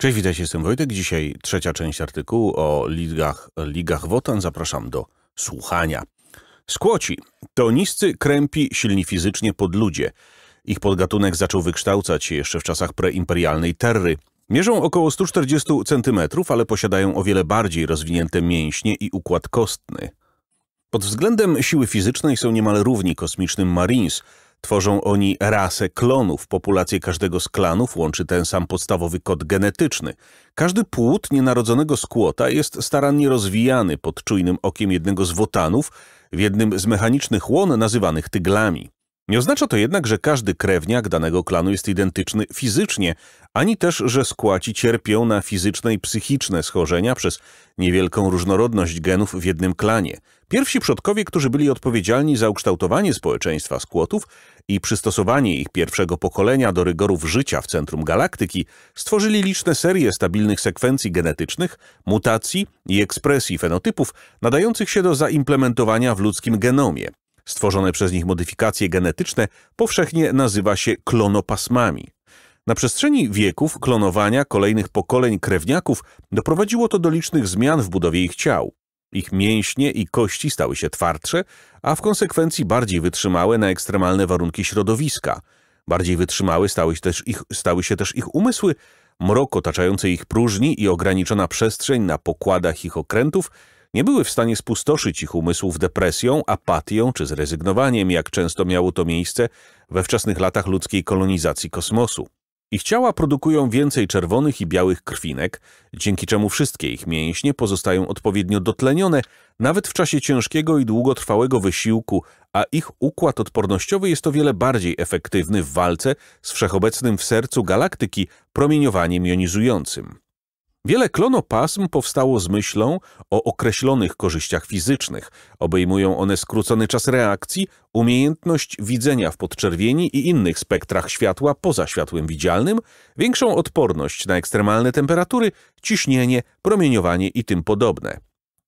Cześć, witajcie, jestem Wojtek. Dzisiaj trzecia część artykułu o ligach, ligach Wotan. Zapraszam do słuchania. Skłoci. niscy, krępi silni fizycznie pod ludzie. Ich podgatunek zaczął wykształcać się jeszcze w czasach preimperialnej terry. Mierzą około 140 cm, ale posiadają o wiele bardziej rozwinięte mięśnie i układ kostny. Pod względem siły fizycznej są niemal równi kosmicznym Marines – Tworzą oni rasę klonów. Populację każdego z klanów łączy ten sam podstawowy kod genetyczny. Każdy płód nienarodzonego skłota jest starannie rozwijany pod czujnym okiem jednego z wotanów w jednym z mechanicznych łon nazywanych tyglami. Nie oznacza to jednak, że każdy krewniak danego klanu jest identyczny fizycznie, ani też, że skłaci cierpią na fizyczne i psychiczne schorzenia przez niewielką różnorodność genów w jednym klanie. Pierwsi przodkowie, którzy byli odpowiedzialni za ukształtowanie społeczeństwa skłotów i przystosowanie ich pierwszego pokolenia do rygorów życia w centrum galaktyki, stworzyli liczne serie stabilnych sekwencji genetycznych, mutacji i ekspresji fenotypów nadających się do zaimplementowania w ludzkim genomie. Stworzone przez nich modyfikacje genetyczne powszechnie nazywa się klonopasmami. Na przestrzeni wieków klonowania kolejnych pokoleń krewniaków doprowadziło to do licznych zmian w budowie ich ciał. Ich mięśnie i kości stały się twardsze, a w konsekwencji bardziej wytrzymałe na ekstremalne warunki środowiska. Bardziej wytrzymałe stały się też ich, stały się też ich umysły, mrok otaczający ich próżni i ograniczona przestrzeń na pokładach ich okrętów – nie były w stanie spustoszyć ich umysłów depresją, apatią czy zrezygnowaniem, jak często miało to miejsce we wczesnych latach ludzkiej kolonizacji kosmosu. Ich ciała produkują więcej czerwonych i białych krwinek, dzięki czemu wszystkie ich mięśnie pozostają odpowiednio dotlenione, nawet w czasie ciężkiego i długotrwałego wysiłku, a ich układ odpornościowy jest o wiele bardziej efektywny w walce z wszechobecnym w sercu galaktyki promieniowaniem jonizującym. Wiele klonopasm powstało z myślą o określonych korzyściach fizycznych. Obejmują one skrócony czas reakcji, umiejętność widzenia w podczerwieni i innych spektrach światła poza światłem widzialnym, większą odporność na ekstremalne temperatury, ciśnienie, promieniowanie i tym podobne.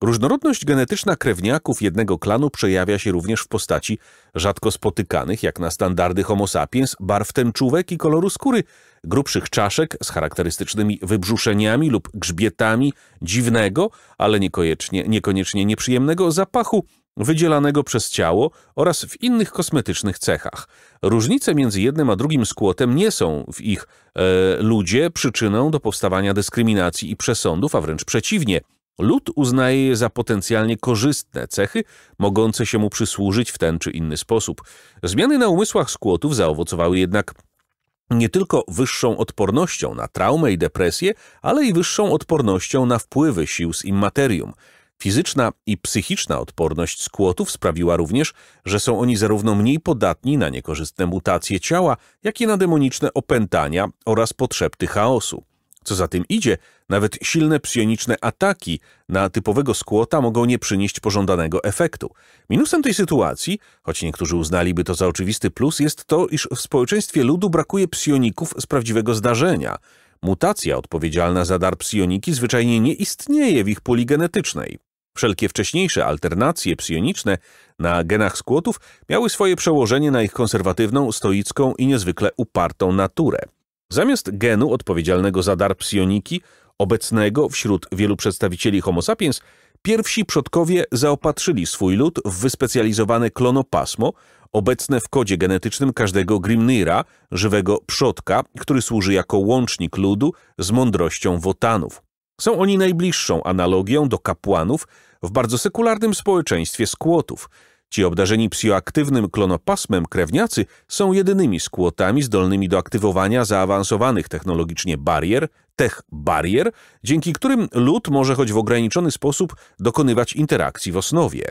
Różnorodność genetyczna krewniaków jednego klanu przejawia się również w postaci rzadko spotykanych, jak na standardy homo sapiens, barw tęczówek i koloru skóry, grubszych czaszek z charakterystycznymi wybrzuszeniami lub grzbietami, dziwnego, ale niekoniecznie, niekoniecznie nieprzyjemnego zapachu wydzielanego przez ciało oraz w innych kosmetycznych cechach. Różnice między jednym a drugim skłotem nie są w ich e, ludzie przyczyną do powstawania dyskryminacji i przesądów, a wręcz przeciwnie – Lud uznaje je za potencjalnie korzystne cechy, mogące się mu przysłużyć w ten czy inny sposób. Zmiany na umysłach skłotów zaowocowały jednak nie tylko wyższą odpornością na traumę i depresję, ale i wyższą odpornością na wpływy sił z immaterium. Fizyczna i psychiczna odporność skłotów sprawiła również, że są oni zarówno mniej podatni na niekorzystne mutacje ciała, jak i na demoniczne opętania oraz potrzeby chaosu. Co za tym idzie, nawet silne psioniczne ataki na typowego skłota mogą nie przynieść pożądanego efektu. Minusem tej sytuacji, choć niektórzy uznaliby to za oczywisty plus, jest to, iż w społeczeństwie ludu brakuje psioników z prawdziwego zdarzenia. Mutacja odpowiedzialna za dar psioniki zwyczajnie nie istnieje w ich puli genetycznej. Wszelkie wcześniejsze alternacje psioniczne na genach skłotów miały swoje przełożenie na ich konserwatywną, stoicką i niezwykle upartą naturę. Zamiast genu odpowiedzialnego za dar psioniki, obecnego wśród wielu przedstawicieli Homo sapiens, pierwsi przodkowie zaopatrzyli swój lud w wyspecjalizowane klonopasmo, obecne w kodzie genetycznym każdego Grimnira, żywego przodka, który służy jako łącznik ludu z mądrością wotanów. Są oni najbliższą analogią do kapłanów w bardzo sekularnym społeczeństwie skłotów – Ci obdarzeni psioaktywnym klonopasmem krewniacy są jedynymi skłotami zdolnymi do aktywowania zaawansowanych technologicznie barier, tech barier, dzięki którym lud może choć w ograniczony sposób dokonywać interakcji w osnowie.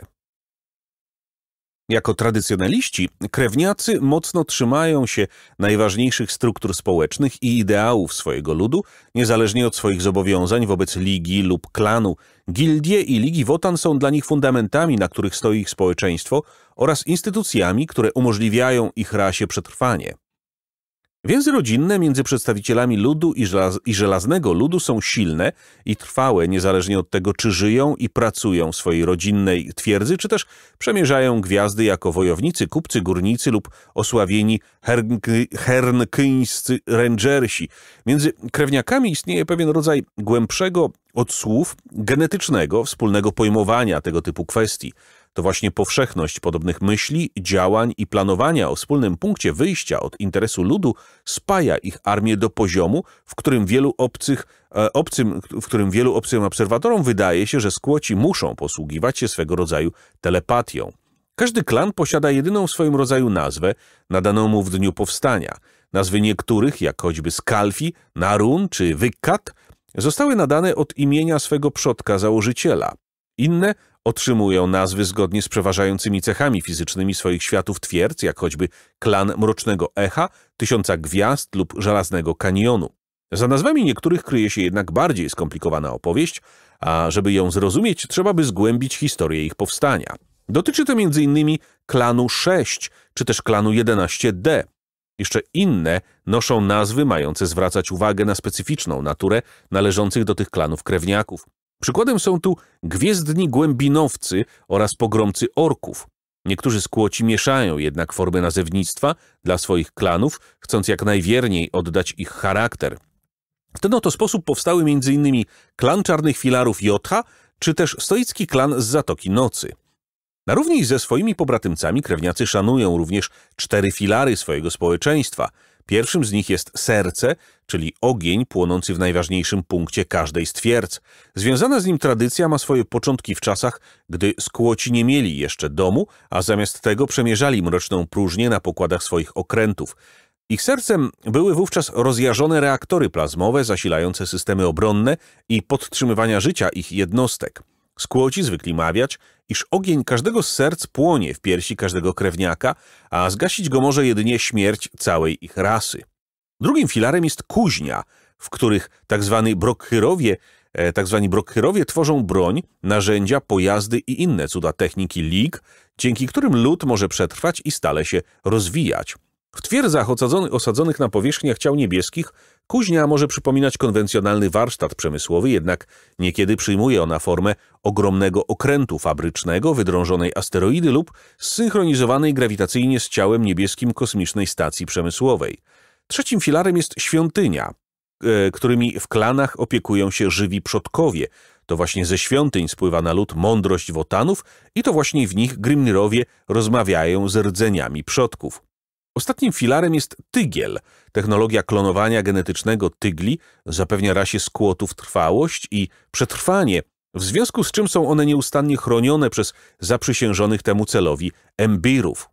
Jako tradycjonaliści, krewniacy mocno trzymają się najważniejszych struktur społecznych i ideałów swojego ludu, niezależnie od swoich zobowiązań wobec ligi lub klanu. Gildie i ligi wotan są dla nich fundamentami, na których stoi ich społeczeństwo oraz instytucjami, które umożliwiają ich rasie przetrwanie. Więzy rodzinne między przedstawicielami ludu i, żelaz i żelaznego ludu są silne i trwałe, niezależnie od tego, czy żyją i pracują w swojej rodzinnej twierdzy, czy też przemierzają gwiazdy jako wojownicy, kupcy, górnicy lub osławieni hernkyńscy rangersi. Między krewniakami istnieje pewien rodzaj głębszego od słów genetycznego, wspólnego pojmowania tego typu kwestii. To właśnie powszechność podobnych myśli, działań i planowania o wspólnym punkcie wyjścia od interesu ludu spaja ich armię do poziomu, w którym wielu obcych, e, obcym, w którym wielu obcym obserwatorom wydaje się, że skłoci muszą posługiwać się swego rodzaju telepatią. Każdy klan posiada jedyną w swoim rodzaju nazwę, nadaną mu w dniu powstania. Nazwy niektórych, jak choćby Skalfi, Narun czy Wykat, zostały nadane od imienia swego przodka założyciela. Inne otrzymują nazwy zgodnie z przeważającymi cechami fizycznymi swoich światów twierdz, jak choćby klan Mrocznego Echa, Tysiąca Gwiazd lub Żelaznego Kanionu. Za nazwami niektórych kryje się jednak bardziej skomplikowana opowieść, a żeby ją zrozumieć, trzeba by zgłębić historię ich powstania. Dotyczy to m.in. klanu 6 czy też klanu 11D. Jeszcze inne noszą nazwy mające zwracać uwagę na specyficzną naturę należących do tych klanów krewniaków. Przykładem są tu gwiezdni głębinowcy oraz pogromcy orków. Niektórzy skłoci mieszają jednak formy nazewnictwa dla swoich klanów, chcąc jak najwierniej oddać ich charakter. W ten oto sposób powstały m.in. klan Czarnych Filarów Jotha, czy też stoicki klan z Zatoki Nocy. Na równi ze swoimi pobratymcami krewniacy szanują również cztery filary swojego społeczeństwa – Pierwszym z nich jest serce, czyli ogień płonący w najważniejszym punkcie każdej z twierdz. Związana z nim tradycja ma swoje początki w czasach, gdy skłoci nie mieli jeszcze domu, a zamiast tego przemierzali mroczną próżnię na pokładach swoich okrętów. Ich sercem były wówczas rozjażone reaktory plazmowe zasilające systemy obronne i podtrzymywania życia ich jednostek. Skłoci zwykli mawiać, iż ogień każdego z serc płonie w piersi każdego krewniaka, a zgasić go może jedynie śmierć całej ich rasy. Drugim filarem jest kuźnia, w których tzw. Tak brokhyrowie, e, tzw. Tak brokhyrowie tworzą broń, narzędzia, pojazdy i inne cuda techniki lig, dzięki którym lud może przetrwać i stale się rozwijać. W twierdzach osadzonych na powierzchniach ciał niebieskich Kuźnia może przypominać konwencjonalny warsztat przemysłowy, jednak niekiedy przyjmuje ona formę ogromnego okrętu fabrycznego wydrążonej asteroidy lub zsynchronizowanej grawitacyjnie z ciałem niebieskim kosmicznej stacji przemysłowej. Trzecim filarem jest świątynia, e, którymi w klanach opiekują się żywi przodkowie. To właśnie ze świątyń spływa na lud mądrość wotanów i to właśnie w nich Grimnirowie rozmawiają z rdzeniami przodków. Ostatnim filarem jest tygiel. Technologia klonowania genetycznego tygli zapewnia rasie skłotów trwałość i przetrwanie, w związku z czym są one nieustannie chronione przez zaprzysiężonych temu celowi embirów.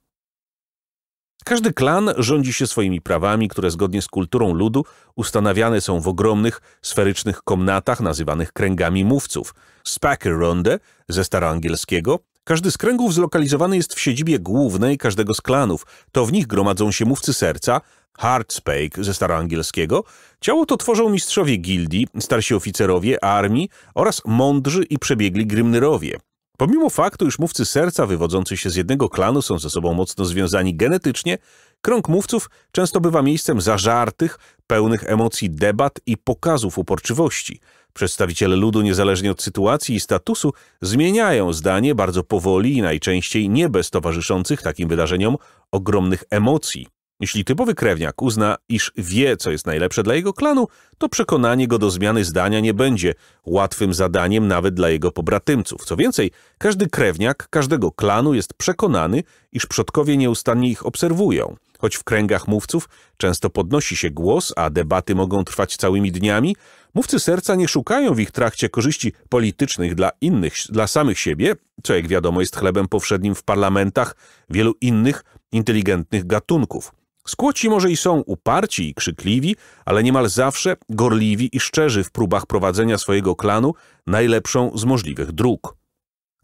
Każdy klan rządzi się swoimi prawami, które zgodnie z kulturą ludu ustanawiane są w ogromnych, sferycznych komnatach nazywanych kręgami mówców. Spakeronde ze staroangielskiego każdy z kręgów zlokalizowany jest w siedzibie głównej każdego z klanów. To w nich gromadzą się mówcy serca, Hardspake ze staroangielskiego. Ciało to tworzą mistrzowie gildii, starsi oficerowie armii oraz mądrzy i przebiegli grymnyrowie. Pomimo faktu, iż mówcy serca wywodzący się z jednego klanu są ze sobą mocno związani genetycznie, krąg mówców często bywa miejscem zażartych, pełnych emocji debat i pokazów uporczywości – Przedstawiciele ludu, niezależnie od sytuacji i statusu, zmieniają zdanie bardzo powoli i najczęściej nie bez towarzyszących takim wydarzeniom ogromnych emocji. Jeśli typowy krewniak uzna, iż wie, co jest najlepsze dla jego klanu, to przekonanie go do zmiany zdania nie będzie łatwym zadaniem nawet dla jego pobratymców. Co więcej, każdy krewniak każdego klanu jest przekonany, iż przodkowie nieustannie ich obserwują – Choć w kręgach mówców często podnosi się głos, a debaty mogą trwać całymi dniami, mówcy serca nie szukają w ich trakcie korzyści politycznych dla innych, dla samych siebie, co jak wiadomo jest chlebem powszednim w parlamentach wielu innych inteligentnych gatunków. Skłoci może i są uparci i krzykliwi, ale niemal zawsze gorliwi i szczerzy w próbach prowadzenia swojego klanu najlepszą z możliwych dróg.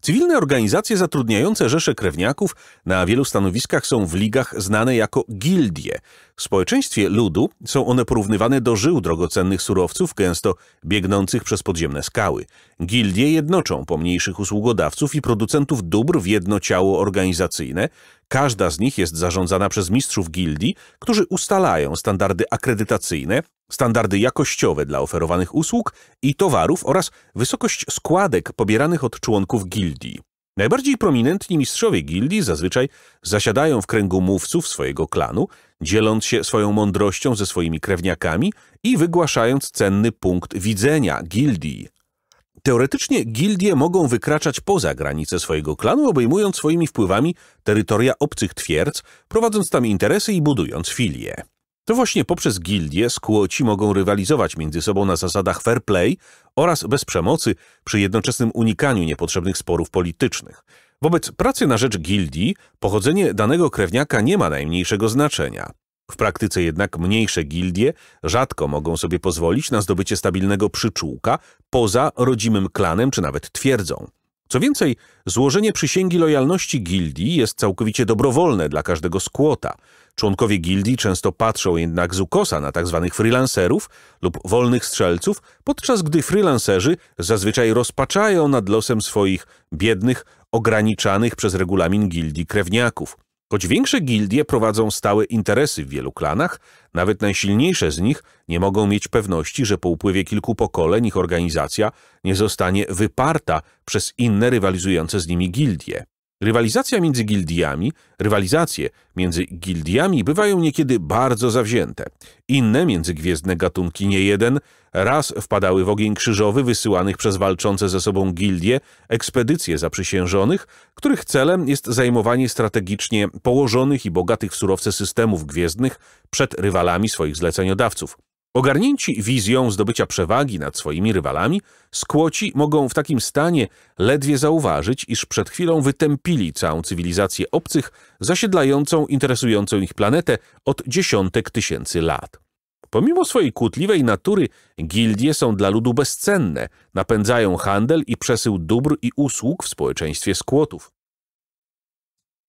Cywilne organizacje zatrudniające rzesze krewniaków na wielu stanowiskach są w ligach znane jako gildie. W społeczeństwie ludu są one porównywane do żył drogocennych surowców, gęsto biegnących przez podziemne skały. Gildie jednoczą pomniejszych usługodawców i producentów dóbr w jedno ciało organizacyjne. Każda z nich jest zarządzana przez mistrzów gildii, którzy ustalają standardy akredytacyjne, standardy jakościowe dla oferowanych usług i towarów oraz wysokość składek pobieranych od członków gildii. Najbardziej prominentni mistrzowie gildii zazwyczaj zasiadają w kręgu mówców swojego klanu, dzieląc się swoją mądrością ze swoimi krewniakami i wygłaszając cenny punkt widzenia gildii. Teoretycznie gildie mogą wykraczać poza granice swojego klanu, obejmując swoimi wpływami terytoria obcych twierdz, prowadząc tam interesy i budując filie. To właśnie poprzez gildie skłoci mogą rywalizować między sobą na zasadach fair play oraz bez przemocy przy jednoczesnym unikaniu niepotrzebnych sporów politycznych. Wobec pracy na rzecz gildii pochodzenie danego krewniaka nie ma najmniejszego znaczenia. W praktyce jednak mniejsze gildie rzadko mogą sobie pozwolić na zdobycie stabilnego przyczółka poza rodzimym klanem czy nawet twierdzą. Co więcej, złożenie przysięgi lojalności gildii jest całkowicie dobrowolne dla każdego skłota. Członkowie gildii często patrzą jednak z ukosa na tzw. Tak freelancerów lub wolnych strzelców, podczas gdy freelancerzy zazwyczaj rozpaczają nad losem swoich biednych, ograniczanych przez regulamin gildii krewniaków. Choć większe gildie prowadzą stałe interesy w wielu klanach, nawet najsilniejsze z nich nie mogą mieć pewności, że po upływie kilku pokoleń ich organizacja nie zostanie wyparta przez inne rywalizujące z nimi gildie. Rywalizacja między gildiami, rywalizacje między gildiami bywają niekiedy bardzo zawzięte. Inne międzygwiezdne gatunki nie jeden raz wpadały w ogień krzyżowy wysyłanych przez walczące ze sobą gildie ekspedycje zaprzysiężonych, których celem jest zajmowanie strategicznie położonych i bogatych w surowce systemów gwiezdnych przed rywalami swoich zleceniodawców. Ogarnięci wizją zdobycia przewagi nad swoimi rywalami, skłoci mogą w takim stanie ledwie zauważyć, iż przed chwilą wytępili całą cywilizację obcych, zasiedlającą interesującą ich planetę od dziesiątek tysięcy lat. Pomimo swojej kłótliwej natury, gildie są dla ludu bezcenne, napędzają handel i przesył dóbr i usług w społeczeństwie skłotów.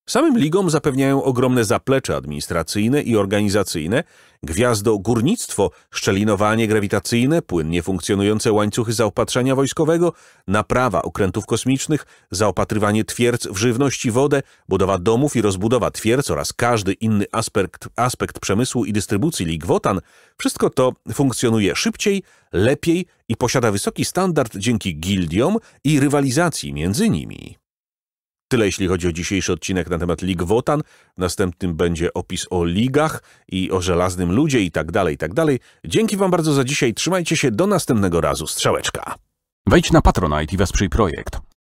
Samym ligom zapewniają ogromne zaplecze administracyjne i organizacyjne, gwiazdo górnictwo, szczelinowanie grawitacyjne, płynnie funkcjonujące łańcuchy zaopatrzenia wojskowego, naprawa okrętów kosmicznych, zaopatrywanie twierdz w żywność i wodę, budowa domów i rozbudowa twierdz oraz każdy inny aspekt, aspekt przemysłu i dystrybucji lig WOTAN. wszystko to funkcjonuje szybciej, lepiej i posiada wysoki standard dzięki gildiom i rywalizacji między nimi. Tyle jeśli chodzi o dzisiejszy odcinek na temat Lig Wotan. następnym będzie opis o ligach i o żelaznym ludzie i tak dalej, i tak dalej. Dzięki wam bardzo za dzisiaj. Trzymajcie się. Do następnego razu. Strzałeczka. Wejdź na Patronite i wesprzyj projekt.